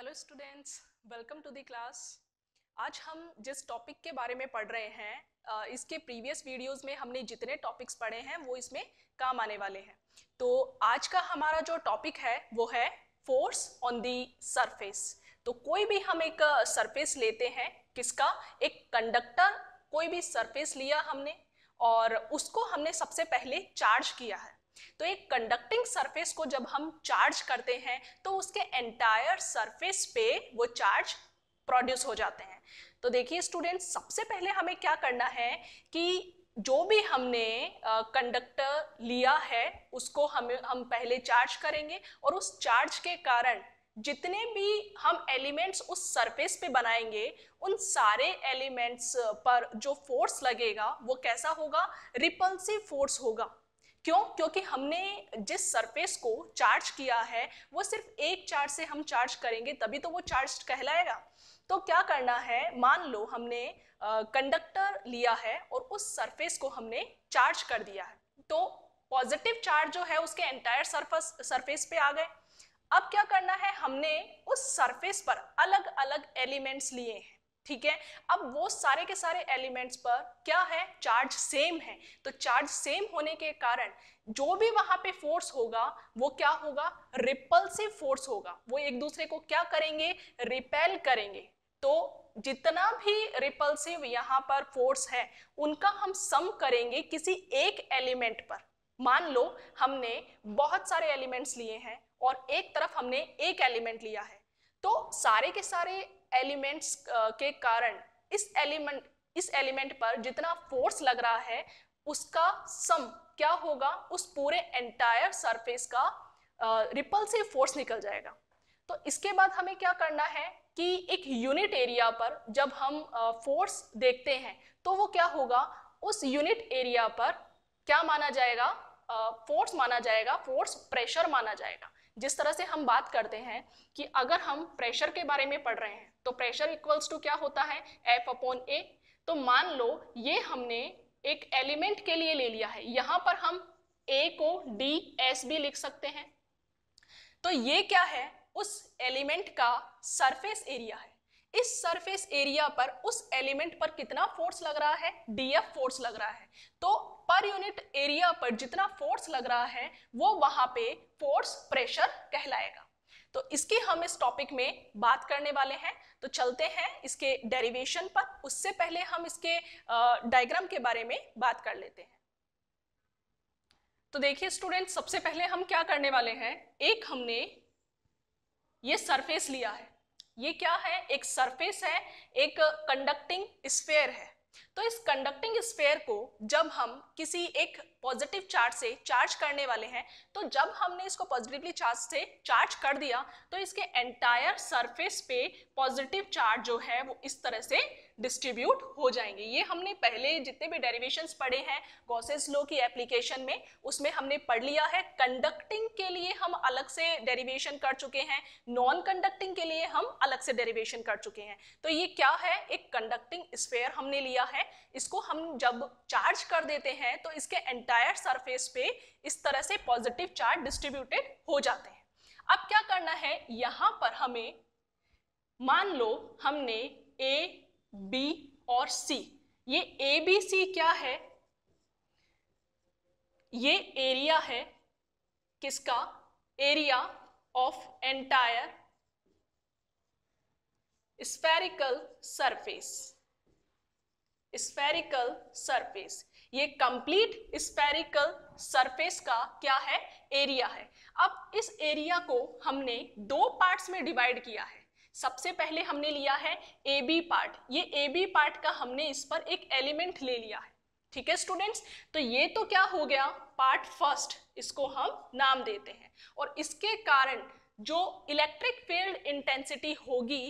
Hello students welcome to the class आज हम जिस टॉपिक के बारे में पढ़ रहे हैं इसके प्रीवियस वीडियोस में हमने जितने टॉपिक्स पढ़े हैं वो इसमें काम आने वाले हैं तो आज का हमारा जो टॉपिक है वो है फोर्स ऑन दी सरफेस तो कोई भी हम एक सरफेस लेते हैं किसका एक कंडक्टर कोई भी सरफेस लिया हमने और उसको हमने सबसे पहले चार्ज किया है तो एक कंडक्टिंग सरफेस को जब हम चार्ज करते हैं तो उसके एंटायर सरफेस पे वो चार्ज प्रोड्यूस हो जाते हैं तो देखिए स्टूडेंट सबसे पहले हमें क्या करना है कि जो भी हमने कंडक्टर uh, लिया है उसको हम हम पहले चार्ज करेंगे और उस चार्ज के कारण जितने भी हम एलिमेंट्स उस सरफेस पे बनाएंगे उन सारे एलिमेंट्स पर जो फोर्स लगेगा वो कैसा होगा रिपल्सिव फोर्स होगा क्यों क्योंकि हमने जिस सरफेस को चार्ज किया है वो सिर्फ एक चार्ज से हम चार्ज करेंगे तभी तो वो चार्ज कहलाएगा तो क्या करना है मान लो हमने कंडक्टर लिया है और उस सरफेस को हमने चार्ज कर दिया है तो पॉजिटिव चार्ज जो है उसके एंटायर सरफेस सरफेस पे आ गए अब क्या करना है हमने उस सरफेस पर अलग अलग एलिमेंट्स लिए हैं ठीक है अब वो सारे के सारे एलिमेंट्स पर क्या है चार्ज सेम है तो चार्ज सेम होने के कारण जो भी वहां पे फोर्स होगा वो क्या होगा रिपल्सिव फोर्स होगा वो एक दूसरे को क्या करेंगे रिपेल करेंगे तो जितना भी रिपल्सिव यहाँ पर फोर्स है उनका हम सम करेंगे किसी एक एलिमेंट पर मान लो हमने बहुत सारे एलिमेंट्स लिए हैं और एक तरफ हमने एक एलिमेंट लिया है तो सारे के सारे एलिमेंट्स के कारण इस एलिमेंट इस एलिमेंट पर जितना फोर्स लग रहा है उसका सम क्या होगा उस पूरे एंटायर सरफेस का रिपल्सिव फोर्स निकल जाएगा तो इसके बाद हमें क्या करना है कि एक यूनिट एरिया पर जब हम फोर्स देखते हैं तो वो क्या होगा उस यूनिट एरिया पर क्या माना जाएगा फोर्स माना जाएगा फोर्स प्रेशर माना जाएगा जिस तरह से हम बात करते हैं कि अगर हम प्रेशर के बारे में पढ़ रहे हैं तो प्रेशर इक्वल्स टू क्या होता है एफ अपॉन ए तो मान लो ये हमने एक एलिमेंट के लिए ले लिया है यहाँ पर हम ए को डी एस भी लिख सकते हैं तो ये क्या है उस एलिमेंट का सरफेस एरिया है इस सरफेस एरिया पर उस एलिमेंट पर कितना फोर्स लग रहा है डीएफ फोर्स लग रहा है तो पर यूनिट एरिया पर जितना फोर्स लग रहा है वो वहां पे फोर्स प्रेशर कहलाएगा तो इसकी हम इस टॉपिक में बात करने वाले हैं तो चलते हैं इसके डेरिवेशन पर उससे पहले हम इसके डायग्राम के बारे में बात कर लेते हैं तो देखिए स्टूडेंट सबसे पहले हम क्या करने वाले हैं एक हमने ये सरफेस लिया है ये क्या है एक सरफेस है एक कंडक्टिंग स्फेयर है तो इस कंडक्टिंग स्फेयर को जब हम किसी एक पॉजिटिव चार्ज से चार्ज करने वाले हैं तो जब हमने इसको पॉजिटिवली चार्ज से चार्ज कर दिया तो इसके एंटायर सरफेस पे पॉजिटिव चार्ज जो है वो इस तरह से डिस्ट्रीब्यूट हो जाएंगे ये हमने पहले जितने भी डेरिवेशंस पढ़े हैं गॉसेस लो की एप्लीकेशन में उसमें हमने पढ़ लिया है कंडक्टिंग के लिए हम अलग से डेरिवेशन कर चुके हैं नॉन कंडक्टिंग के लिए हम अलग से डेरिवेशन कर चुके हैं तो ये क्या है एक कंडक्टिंग स्पेयर हमने लिया है इसको हम जब चार्ज कर देते हैं तो इसके एंटायर सरफेस पे इस तरह से पॉजिटिव चार्ज डिस्ट्रीब्यूटेड हो जाते हैं अब क्या करना है यहां पर हमें मान लो हमने ए बी और सी ये ए बी सी क्या है ये एरिया है किसका area of entire spherical surface spherical surface ये कंप्लीट स्पेरिकल सरफेस का क्या है एरिया है अब इस एरिया को हमने दो पार्ट्स में डिवाइड किया है सबसे पहले हमने लिया है ए बी पार्ट ये ए बी पार्ट का हमने इस पर एक एलिमेंट ले लिया है ठीक है स्टूडेंट्स तो ये तो क्या हो गया पार्ट फर्स्ट इसको हम नाम देते हैं और इसके कारण जो इलेक्ट्रिक फील्ड इंटेंसिटी होगी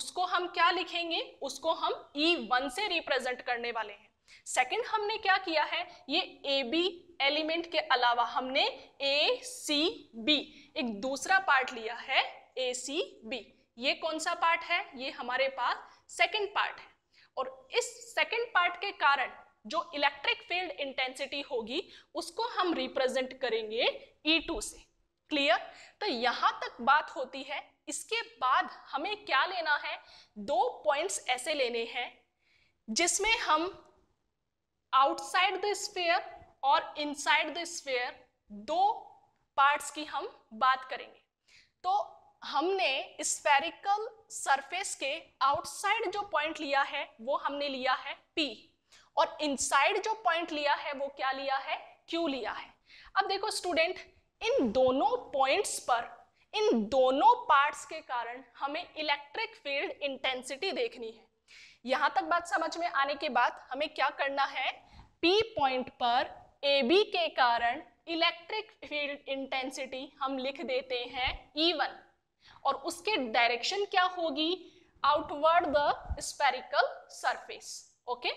उसको हम क्या लिखेंगे उसको हम E1 से रिप्रेजेंट करने वाले हैं सेकंड हमने क्या किया है ये ए बी एलिमेंट के अलावा हमने ए सी बी एक दूसरा पार्ट लिया है ए सी बी ये कौन सा पार्ट है ये हमारे पास सेकंड पार्ट है और इस सेकंड पार्ट के कारण जो इलेक्ट्रिक फील्ड इंटेंसिटी होगी उसको हम रिप्रेजेंट करेंगे E2 से क्लियर तो यहां तक बात होती है इसके बाद हमें क्या लेना है दो पॉइंट्स ऐसे लेने हैं जिसमें हम आउटसाइड द स्फेयर और इनसाइड द स्फेयर दो पार्ट्स की हम बात करेंगे तो हमने स्पेरिकल सरफेस के आउटसाइड जो पॉइंट लिया है वो हमने लिया है P और इनसाइड जो पॉइंट लिया है वो क्या लिया है Q लिया है अब देखो स्टूडेंट इन दोनों पॉइंट्स पर इन दोनों पार्ट्स के कारण हमें इलेक्ट्रिक फील्ड इंटेंसिटी देखनी है यहां तक बात समझ में आने के बाद हमें क्या करना है P पॉइंट पर AB के कारण इलेक्ट्रिक फील्ड इंटेंसिटी हम लिख देते हैं वन e और उसके डायरेक्शन क्या होगी outward the spherical surface okay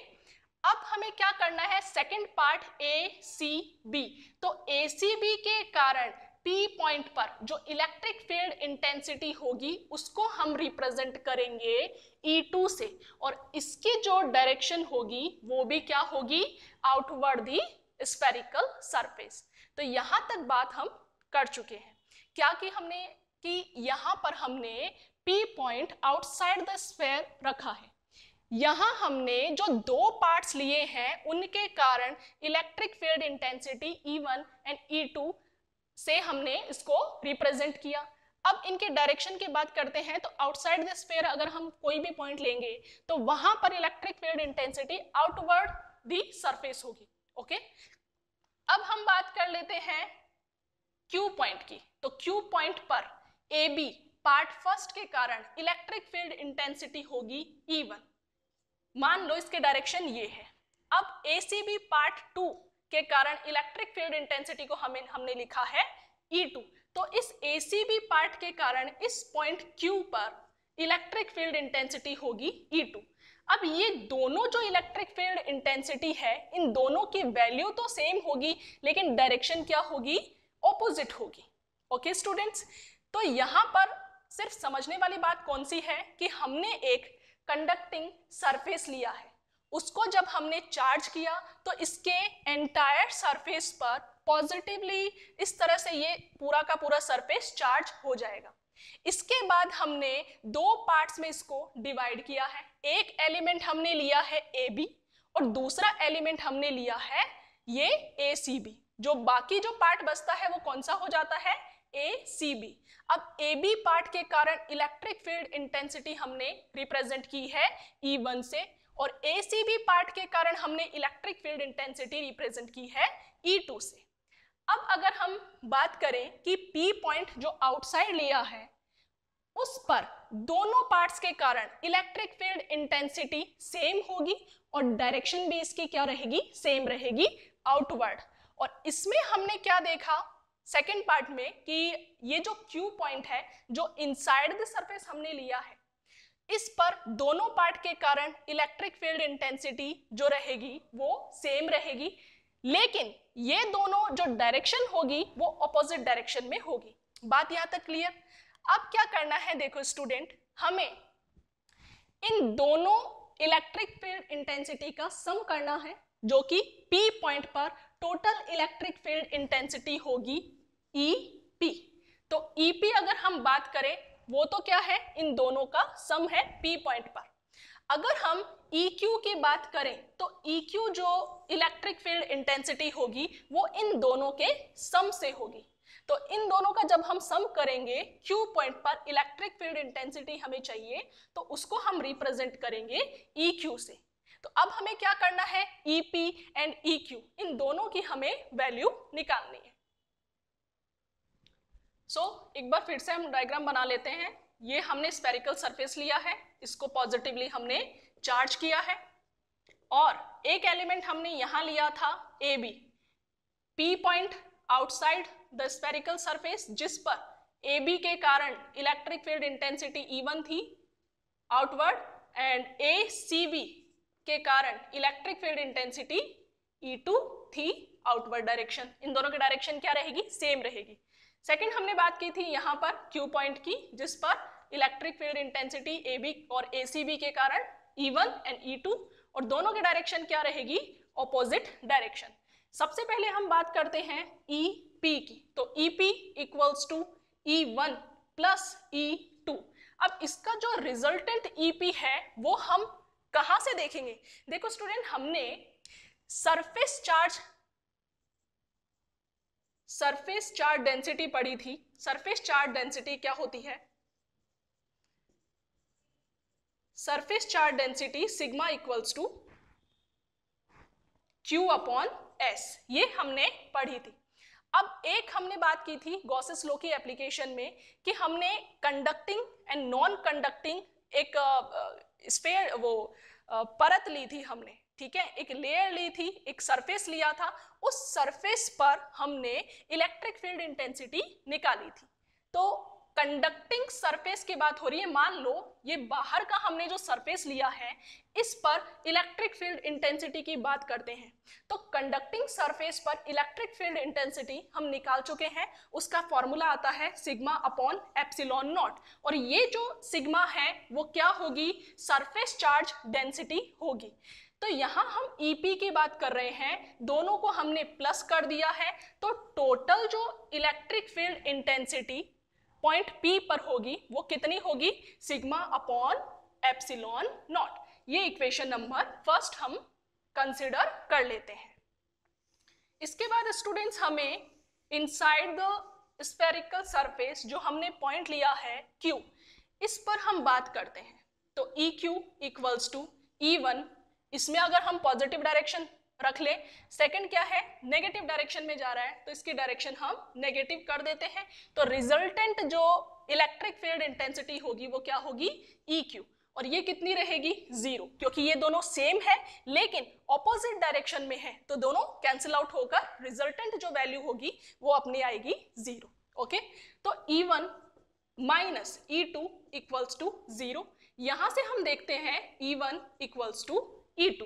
अब हमें क्या करना है second part A C B तो ए सी बी के कारण पी पॉइंट पर जो इलेक्ट्रिक फील्ड इंटेंसिटी होगी उसको हम रिप्रेजेंट करेंगे E2 से और इसकी जो डायरेक्शन होगी वो भी क्या होगी आउटवर्ड दी स्पेरिकल सरफेस तो यहां तक बात हम कर चुके हैं क्या कि हमने कि यहां पर हमने P point outside the sphere रखा है यहां हमने जो दो पार्ट्स लिए हैं उनके कारण electric field intensity E1 and E2 से हमने इसको रिप्रेजेंट किया अब इनके डायरेक्शन की बात करते हैं तो आउटसाइड द स्पेयर अगर हम कोई भी पॉइंट लेंगे तो वहां पर electric field intensity outward the surface okay ओके अब हम बात कर लेते हैं क्यू पॉइंट की तो क्यू पॉइंट पर ए बी पार्ट फर्स्ट के कारण इलेक्ट्रिक फील्ड इंटेंसिटी होगी ई e वन मान लो इसके डायरेक्शन ये है अब A C B part two के कारण इलेक्ट्रिक फील्ड इंटेंसिटी को हमें हमने लिखा है ई e टू तो इस ए सी बी पार्ट के कारण इस पॉइंट क्यू पर इलेक्ट्रिक फील्ड इंटेंसिटी होगी ई e टू अब ये दोनों जो इलेक्ट्रिक फील्ड इंटेंसिटी है इन दोनों की वैल्यू तो सेम होगी लेकिन डायरेक्शन क्या होगी ऑपोजिट होगी ओके okay, स्टूडेंट्स तो यहाँ पर सिर्फ समझने वाली बात कौन सी है कि हमने एक कंडक्टिंग सरफेस लिया है उसको जब हमने चार्ज किया तो इसके एंटायर सरफेस पर पॉजिटिवली इस तरह से ये पूरा का पूरा सरफेस चार्ज हो जाएगा इसके बाद हमने दो पार्ट्स में इसको डिवाइड किया है एक एलिमेंट हमने लिया है ए बी और दूसरा एलिमेंट हमने लिया है ये ए सी बी जो बाकी जो पार्ट बचता है वो कौन सा हो जाता है ए सी बी अब ए बी पार्ट के कारण इलेक्ट्रिक फील्ड इंटेंसिटी हमने रिप्रेजेंट की है ई e वन से और ए सी बी पार्ट के कारण हमने इलेक्ट्रिक फील्ड इंटेंसिटी रिप्रेजेंट की है ई e टू से अब अगर हम बात करें कि पी पॉइंट जो आउटसाइड लिया है उस पर दोनों पार्ट्स के कारण इलेक्ट्रिक फील्ड इंटेंसिटी सेम होगी और डायरेक्शन भी इसकी क्या रहेगी सेम रहेगी आउटवर्ड और इसमें हमने क्या देखा सेकेंड पार्ट में कि ये जो क्यू पॉइंट है जो इनसाइड द सरफेस हमने लिया है इस पर दोनों पार्ट के कारण इलेक्ट्रिक फील्ड इंटेंसिटी जो रहेगी वो सेम रहेगी लेकिन ये दोनों जो डायरेक्शन होगी वो अपोजिट डायरेक्शन में होगी बात यहां तक क्लियर अब क्या करना है देखो स्टूडेंट हमें इन दोनों इलेक्ट्रिक फील्ड इंटेंसिटी का सम करना है जो कि P पॉइंट पर टोटल इलेक्ट्रिक फील्ड इंटेंसिटी होगी ई e पी तो ई e पी अगर हम बात करें वो तो क्या है इन दोनों का सम है P पॉइंट पर अगर हम ई e क्यू की बात करें तो ई क्यू जो इलेक्ट्रिक फील्ड इंटेंसिटी होगी वो इन दोनों के सम से होगी तो इन दोनों का जब हम सम करेंगे Q पॉइंट पर इलेक्ट्रिक फील्ड इंटेंसिटी हमें चाहिए तो उसको हम रिप्रेजेंट करेंगे ई e से तो अब हमें क्या करना है E P and E Q इन दोनों की हमें वैल्यू निकालनी है सो so, एक बार फिर से हम डायग्राम बना लेते हैं ये हमने स्पेरिकल सरफेस लिया है इसको पॉजिटिवली हमने चार्ज किया है और एक एलिमेंट हमने यहां लिया था A B P point outside the spherical surface जिस पर ए बी के कारण इलेक्ट्रिक फील्ड इंटेंसिटी ई थी outward and A C B के कारण electric field intensity E two थी आउटवर्ड डायरेक्शन इन दोनों की डायरेक्शन क्या रहेगी सेम रहेगी सेकेंड हमने बात की थी यहाँ पर क्यू पॉइंट की जिस पर electric field intensity A B और ए सी बी के कारण E one and E two और दोनों की डायरेक्शन क्या रहेगी ऑपोजिट डायरेक्शन सबसे पहले हम बात करते हैं ई e, पी की तो E P equals to E one plus E two अब इसका जो रिजल्टेंट ईपी e है वो हम कहा से देखेंगे देखो स्टूडेंट हमने surface charge surface charge density पढ़ी थी सरफेस चार्ज डेंसिटी क्या होती है surface charge density sigma equals to Q upon S ये हमने पढ़ी थी अब एक हमने बात की थी गॉसेस लो की एप्लीकेशन में कि हमने कंडक्टिंग एंड नॉन कंडक्टिंग एक स्पेयर वो परत ली थी हमने ठीक है एक लेयर ली थी एक सरफेस लिया था उस सरफेस पर हमने इलेक्ट्रिक फील्ड इंटेंसिटी निकाली थी तो कंडक्टिंग सरफेस की बात हो रही है मान लो ये बाहर का हमने जो सरफेस लिया है इस पर इलेक्ट्रिक फील्ड इंटेंसिटी की बात करते हैं तो कंडक्टिंग सरफेस पर इलेक्ट्रिक फील्ड इंटेंसिटी हम निकाल चुके हैं उसका फॉर्मूला आता है सिग्मा अपॉन एप्सिलॉन नॉट और ये जो सिग्मा है वो क्या होगी सरफेस चार्ज डेंसिटी होगी तो यहाँ हम ईपी e की बात कर रहे हैं दोनों को हमने प्लस कर दिया है तो टोटल जो electric field intensity point P पर होगी वो कितनी होगी सिग्मा अपॉन एप्सिलॉन नॉट ये इक्वेशन नंबर फर्स्ट हम कंसिडर कर लेते हैं इसके बाद स्टूडेंट्स हमें इनसाइड द स्पेरिकल सरफेस जो हमने पॉइंट लिया है क्यू इस पर हम बात करते हैं तो E Q equals to E one इसमें अगर हम पॉजिटिव डायरेक्शन रख ले सेकंड क्या है नेगेटिव डायरेक्शन में जा रहा है तो इसकी डायरेक्शन हम नेगेटिव कर देते हैं तो रिजल्टेंट जो इलेक्ट्रिक फील्ड इंटेंसिटी होगी वो क्या होगी ई e क्यू और ये कितनी रहेगी जीरो क्योंकि ये दोनों सेम है लेकिन ऑपोजिट डायरेक्शन में है तो दोनों कैंसिल आउट होकर रिजल्टेंट जो वैल्यू होगी वो अपनी आएगी जीरो ओके तो E one minus E two equals to zero यहां से हम देखते हैं E one equals to E two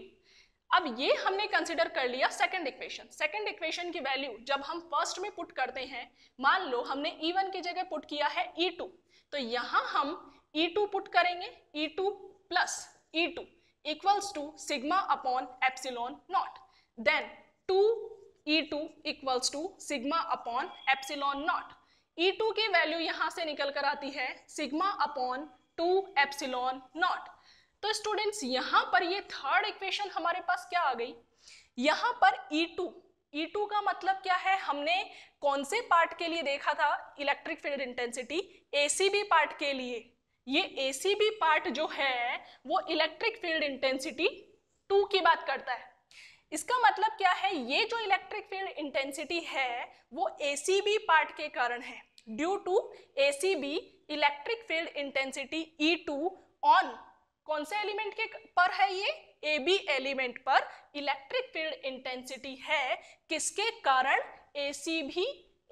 अब ये हमने कंसिडर कर लिया सेकेंड इक्वेशन सेकेंड इक्वेशन की वैल्यू जब हम फर्स्ट में पुट करते हैं मान लो हमने वन e की जगह पुट किया है टू e तो यहाँ हम टू e पुट करेंगे E2 plus E2 equals to sigma upon epsilon naught then two E two equals to sigma upon epsilon naught E2 की वैल्यू यहां से निकल कर आती है sigma upon two epsilon naught तो स्टूडेंट्स यहाँ पर ये थर्ड इक्वेशन हमारे पास क्या आ गई यहां पर E2 E2 का मतलब क्या है हमने कौन से पार्ट के लिए देखा था electric field intensity A C B part के लिए ये एसीबी पार्ट जो है वो इलेक्ट्रिक फील्ड इंटेंसिटी टू की बात करता है इसका मतलब क्या है ये जो इलेक्ट्रिक फील्ड इंटेंसिटी है वो एसीबी पार्ट के कारण है due to A C B electric field intensity E two on कौन से एलिमेंट के पर है ये ए बी एलिमेंट पर इलेक्ट्रिक फील्ड इंटेंसिटी है किसके कारण ए सी भी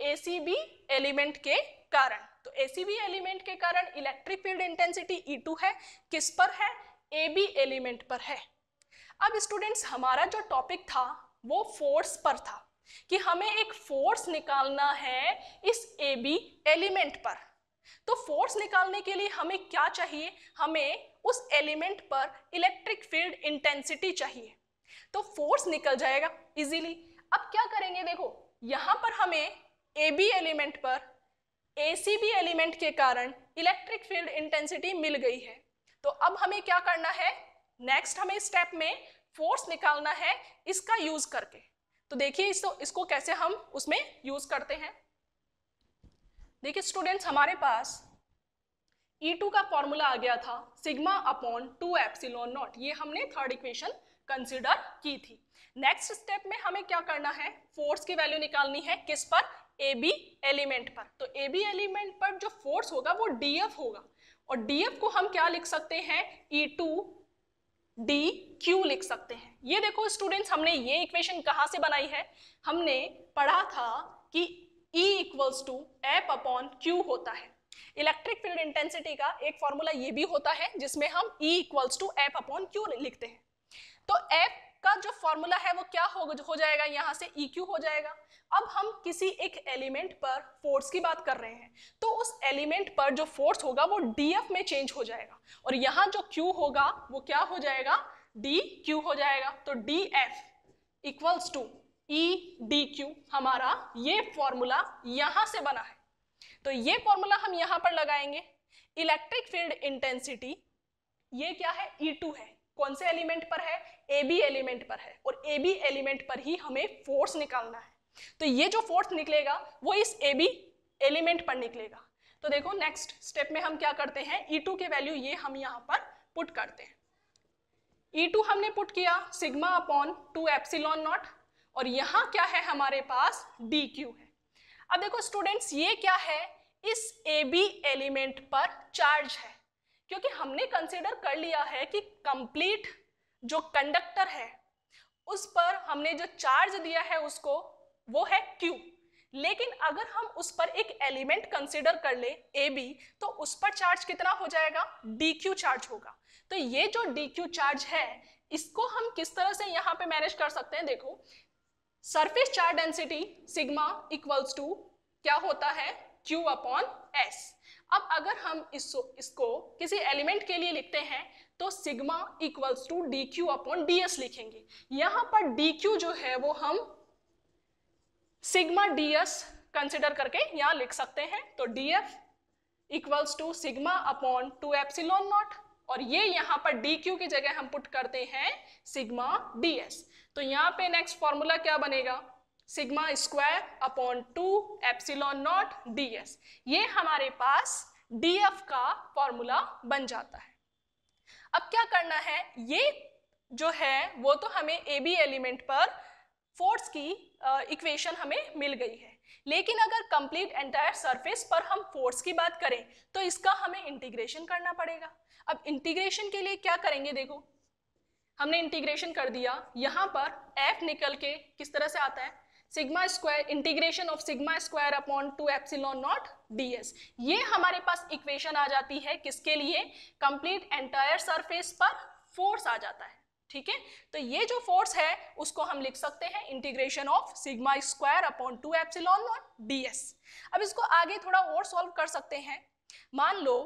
ए सी बी एलिमेंट के कारण तो ए सी बी एलिमेंट के कारण electric field intensity E two है किस पर है ए बी एलिमेंट पर है अब स्टूडेंट्स हमारा जो टॉपिक था वो फोर्स पर था कि हमें एक फोर्स निकालना है इस ए बी एलिमेंट पर तो फोर्स निकालने के लिए हमें क्या चाहिए हमें उस एलिमेंट पर इलेक्ट्रिक फील्ड इंटेंसिटी चाहिए तो फोर्स निकल जाएगा इजीली अब क्या करेंगे देखो यहां पर हमें ए बी एलिमेंट पर ए सी बी एलिमेंट के कारण इलेक्ट्रिक फील्ड इंटेंसिटी मिल गई है तो अब हमें क्या करना है नेक्स्ट हमें स्टेप में फोर्स निकालना है इसका यूज करके तो देखिए इसको इसको कैसे हम उसमें यूज करते हैं देखिए स्टूडेंट्स हमारे पास E2 का फॉर्मूला आ गया था sigma upon two epsilon naught ये हमने थर्ड इक्वेशन कंसिडर की थी नेक्स्ट स्टेप में हमें क्या करना है फोर्स की वैल्यू निकालनी है किस पर ए बी एलिमेंट पर तो ए बी एलिमेंट पर जो फोर्स होगा वो डी एफ होगा और डी एफ को हम क्या लिख सकते हैं ई टू डी क्यू लिख सकते हैं ये देखो स्टूडेंट्स हमने ये इक्वेशन कहाँ से बनाई है हमने पढ़ा था कि E equals to F upon Q होता है इलेक्ट्रिक फील्ड इंटेंसिटी का एक फॉर्मूला ये भी होता है जिसमें हम E equals to F upon Q लिखते हैं तो एप का जो फॉर्मूला है वो क्या हो, हो जाएगा यहाँ से ई e क्यू हो जाएगा अब हम किसी एक एलिमेंट पर फोर्स की बात कर रहे हैं तो उस एलिमेंट पर जो फोर्स होगा वो डी एफ में चेंज हो जाएगा और यहाँ जो क्यू होगा वो क्या हो जाएगा डी क्यू हो जाएगा तो D F equals to E D Q हमारा ये फॉर्मूला यहां से बना है तो ये फॉर्मूला हम यहां पर लगाएंगे इलेक्ट्रिक फील्ड इंटेंसिटी ये क्या है ई e टू है कौन से एलिमेंट पर है ए बी एलिमेंट पर है और ए बी एलिमेंट पर ही हमें फोर्स निकालना है तो ये जो फोर्स निकलेगा वो इस ए बी एलिमेंट पर निकलेगा तो देखो नेक्स्ट स्टेप में हम क्या करते हैं ई e टू के वैल्यू ये हम यहाँ पर पुट करते हैं ई e टू हमने पुट किया sigma upon two epsilon naught और यहाँ क्या है हमारे पास डी क्यू है अब देखो स्टूडेंट्स ये क्या है इस ए बी एलिमेंट पर चार्ज है क्योंकि हमने कंसिडर कर लिया है कि कंप्लीट जो कंडक्टर है उस पर हमने जो चार्ज दिया है उसको वो है क्यू लेकिन अगर हम उस पर एक एलिमेंट कंसिडर कर ले ए बी तो उस पर चार्ज कितना हो जाएगा डी क्यू चार्ज होगा तो ये जो डी क्यू चार्ज है इसको हम किस तरह से यहाँ पे मैनेज कर सकते हैं देखो surface charge density sigma equals to क्या होता है Q अपॉन S अब अगर हम इसको इसको किसी एलिमेंट के लिए लिखते हैं तो sigma equals to D Q upon D S लिखेंगे यहां पर डी क्यू जो है वो हम सिग्मा डी एस कंसिडर करके यहां लिख सकते हैं तो D F equals to sigma upon two epsilon naught और ये यहां पर डी क्यू की जगह हम पुट करते हैं सिग्मा डी एस तो यहाँ पे नेक्स्ट फॉर्मूला क्या बनेगा sigma square upon two epsilon naught D S ये हमारे पास डी एफ का फॉर्मूला बन जाता है अब क्या करना है ये जो है वो तो हमें ए बी एलिमेंट पर फोर्स की इक्वेशन uh, हमें मिल गई है लेकिन अगर कंप्लीट एंटायर सरफेस पर हम फोर्स की बात करें तो इसका हमें इंटीग्रेशन करना पड़ेगा अब इंटीग्रेशन के लिए क्या करेंगे देखो हमने इंटीग्रेशन कर दिया यहाँ पर एफ निकल के किस तरह से आता है sigma square integration of sigma square upon two epsilon naught D S ये हमारे पास इक्वेशन आ जाती है किसके लिए कंप्लीट एंटायर सरफेस पर फोर्स आ जाता है ठीक है तो ये जो फोर्स है उसको हम लिख सकते हैं integration of sigma square upon two epsilon naught D S अब इसको आगे थोड़ा और सॉल्व कर सकते हैं मान लो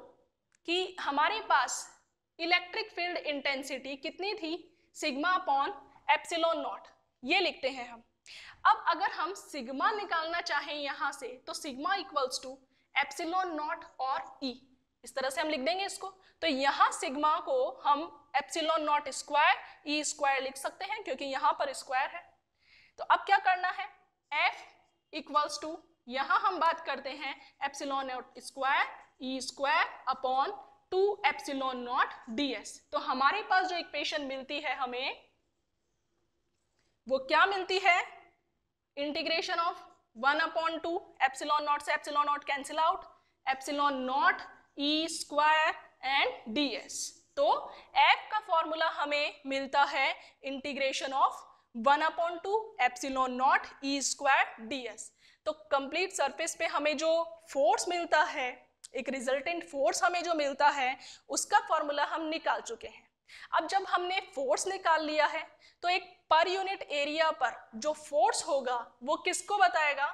कि हमारे पास इलेक्ट्रिक फील्ड इंटेंसिटी कितनी थी सिग्मा अपॉन एप्सिलोन नॉट ये लिखते हैं हम अब अगर हम सिग्मा निकालना चाहें यहाँ से तो sigma equals to epsilon naught और ई e. इस तरह से हम लिख देंगे इसको तो यहाँ सिग्मा को हम epsilon naught square E e square लिख सकते हैं क्योंकि यहाँ पर स्क्वायर है तो अब क्या करना है एफ इक्वल्स टू यहाँ हम बात करते हैं naught square E e square upon two epsilon naught DS तो हमारे पास जो इक्वेशन मिलती है हमें वो क्या मिलती है integration of one upon two epsilon naught से epsilon naught cancel out epsilon naught E square and DS तो एफ का फॉर्मूला हमें मिलता है integration of one upon two epsilon naught E square D तो कंप्लीट सरफेस पे हमें जो फोर्स मिलता है एक रिजल्टेंट फोर्स हमें जो मिलता है उसका फॉर्मूला हम निकाल चुके हैं अब जब हमने फोर्स निकाल लिया है तो एक पर यूनिट एरिया पर जो फोर्स होगा वो किसको बताएगा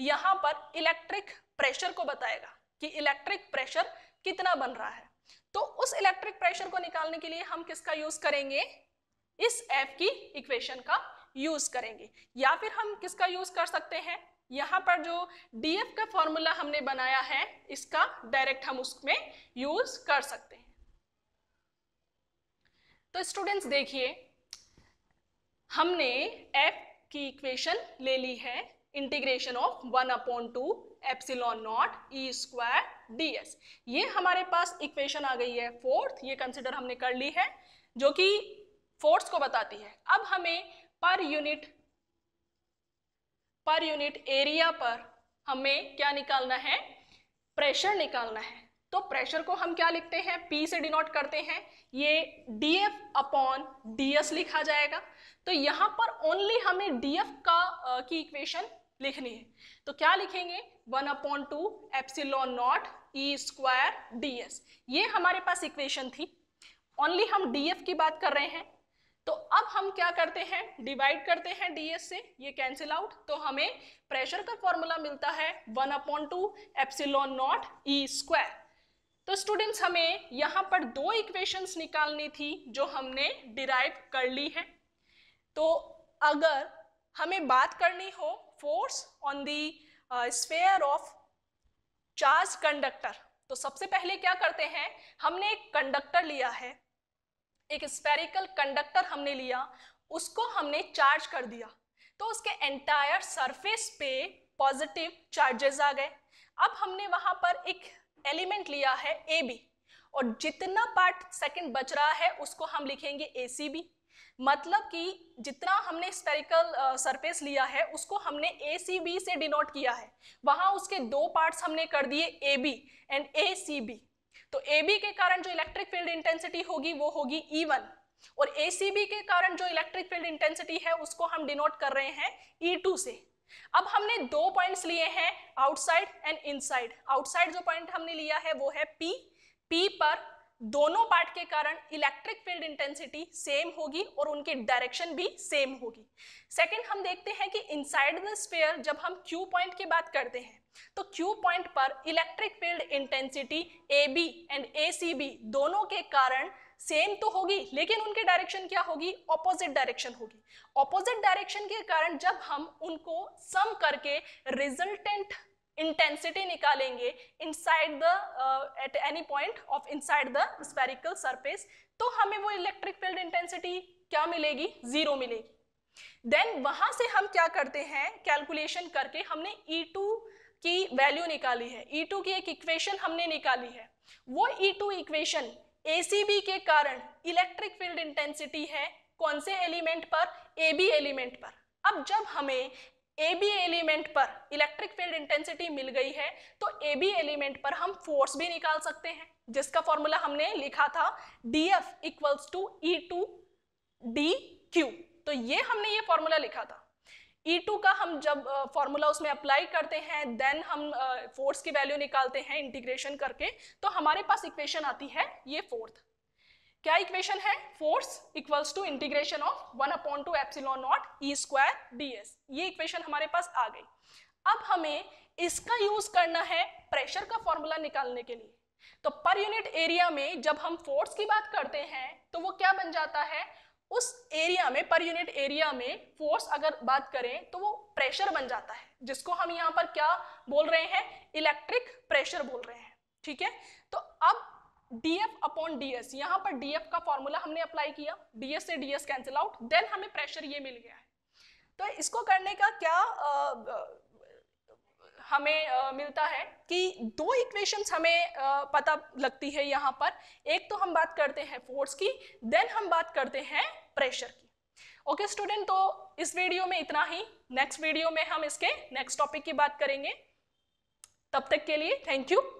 यहां पर इलेक्ट्रिक प्रेशर को बताएगा कि इलेक्ट्रिक प्रेशर कितना बन रहा है तो उस इलेक्ट्रिक प्रेशर को निकालने के लिए हम किसका यूज करेंगे इस एफ की इक्वेशन का यूज करेंगे या फिर हम किसका यूज कर सकते हैं यहाँ पर जो डीएफ का फॉर्मूला हमने बनाया है इसका डायरेक्ट हम उसमें यूज कर सकते हैं तो स्टूडेंट्स देखिए हमने एफ की इक्वेशन ले ली है integration of one upon two epsilon naught E square D S ये हमारे पास इक्वेशन आ गई है फोर्थ ये कंसिडर हमने कर ली है जो कि फोर्थ को बताती है अब हमें per unit per unit area पर हमें क्या निकालना है प्रेशर निकालना है तो प्रेशर को हम क्या लिखते हैं पी से डिनोट करते हैं ये D F upon D S लिखा जाएगा तो यहां पर ओनली हमें डी एफ का आ, की इक्वेशन लिखनी है तो क्या लिखेंगे one upon two epsilon naught E square D S ये हमारे पास इक्वेशन थी ओनली हम डी एफ की बात कर रहे हैं तो अब हम क्या करते हैं डिवाइड करते हैं डीएस से ये कैंसिल आउट तो हमें प्रेशर का फॉर्मूला मिलता है one upon two epsilon naught E square तो स्टूडेंट्स हमें यहाँ पर दो इक्वेशंस निकालनी थी जो हमने डिराइव कर ली है तो अगर हमें बात करनी हो force on the sphere of charge conductor तो सबसे पहले क्या करते हैं हमने एक कंडक्टर लिया है एक स्पेरिकल कंडक्टर हमने लिया उसको हमने चार्ज कर दिया तो उसके एंटायर सरफेस पे पॉजिटिव चार्जेस आ गए अब हमने वहां पर एक एलिमेंट लिया है ए बी और जितना पार्ट सेकंड बच रहा है उसको हम लिखेंगे ए सी बी मतलब कि जितना हमने स्पेरिकल सरफेस लिया है उसको हमने ए सी बी से डिनोट किया है वहां उसके दो पार्ट्स हमने कर दिए A B and A C B तो बी के कारण जो इलेक्ट्रिक फील्ड इंटेंसिटी होगी वो होगी ई e वन और बी के कारण जो इलेक्ट्रिक फील्ड इंटेंसिटी है उसको हम डिनोट कर रहे हैं ई e टू से अब हमने दो पॉइंट्स लिए हैं आउटसाइड एंड इनसाइड आउटसाइड जो पॉइंट हमने लिया है वो है पी पी पर दोनों पार्ट के कारण इलेक्ट्रिक फील्ड इंटेंसिटी सेम होगी और उनकी डायरेक्शन भी सेम होगी सेकंड हम देखते हैं कि इनसाइड द स्पेयर जब हम क्यू पॉइंट की बात करते हैं तो क्यू पॉइंट पर electric field intensity A B and A C B दोनों के कारण सेम तो होगी लेकिन उनकी डायरेक्शन क्या होगी ऑपोजिट डायरेक्शन होगी ऑपोजिट डायरेक्शन के कारण जब हम उनको सम करके रिजल्टेंट इंटेंसिटी निकालेंगे inside the at any point of inside the spherical surface तो हमें वो इलेक्ट्रिक फील्ड इंटेंसिटी क्या मिलेगी जीरो मिलेगी देन वहां से हम क्या करते हैं कैलकुलेशन करके हमने E2 की वैल्यू निकाली है E2 की एक इक्वेशन हमने निकाली है वो E2 इक्वेशन ए के कारण इलेक्ट्रिक फील्ड इंटेंसिटी है कौन से एलिमेंट पर ए बी एलिमेंट पर अब जब हमें ए बी एलिमेंट पर इलेक्ट्रिक फील्ड इंटेंसिटी मिल गई है तो ए बी एलिमेंट पर हम फोर्स भी निकाल सकते हैं जिसका फॉर्मूला हमने लिखा था D F equals to E two D Q तो ये हमने ये फॉर्मूला लिखा था E2 का हम जब फॉर्मूला uh, उसमें अप्लाई करते हैं देन हम फोर्स uh, की वैल्यू निकालते हैं इंटीग्रेशन करके तो हमारे पास इक्वेशन आती है ये फोर्थ क्या इक्वेशन है force equals to integration of one upon two epsilon naught E square D S ये इक्वेशन हमारे पास आ गई अब हमें इसका यूज करना है प्रेशर का फॉर्मूला निकालने के लिए तो पर यूनिट एरिया में जब हम फोर्स की बात करते हैं तो वो क्या बन जाता है उस एरिया में पर यूनिट एरिया में फोर्स अगर बात करें तो वो प्रेशर बन जाता है जिसको हम यहाँ पर क्या बोल रहे हैं इलेक्ट्रिक प्रेशर बोल रहे हैं ठीक है तो अब डीएफ अपॉन डीएस यहां पर डीएफ का फॉर्मूला हमने अप्लाई किया डीएस से डीएस कैंसिल आउट देन हमें प्रेशर ये मिल गया है तो इसको करने का क्या आ, हमें आ, मिलता है कि दो इक्वेशंस हमें आ, पता लगती है यहाँ पर एक तो हम बात करते हैं फोर्स की देन हम बात करते हैं प्रेशर की ओके okay, स्टूडेंट तो इस वीडियो में इतना ही नेक्स्ट वीडियो में हम इसके नेक्स्ट टॉपिक की बात करेंगे तब तक के लिए थैंक यू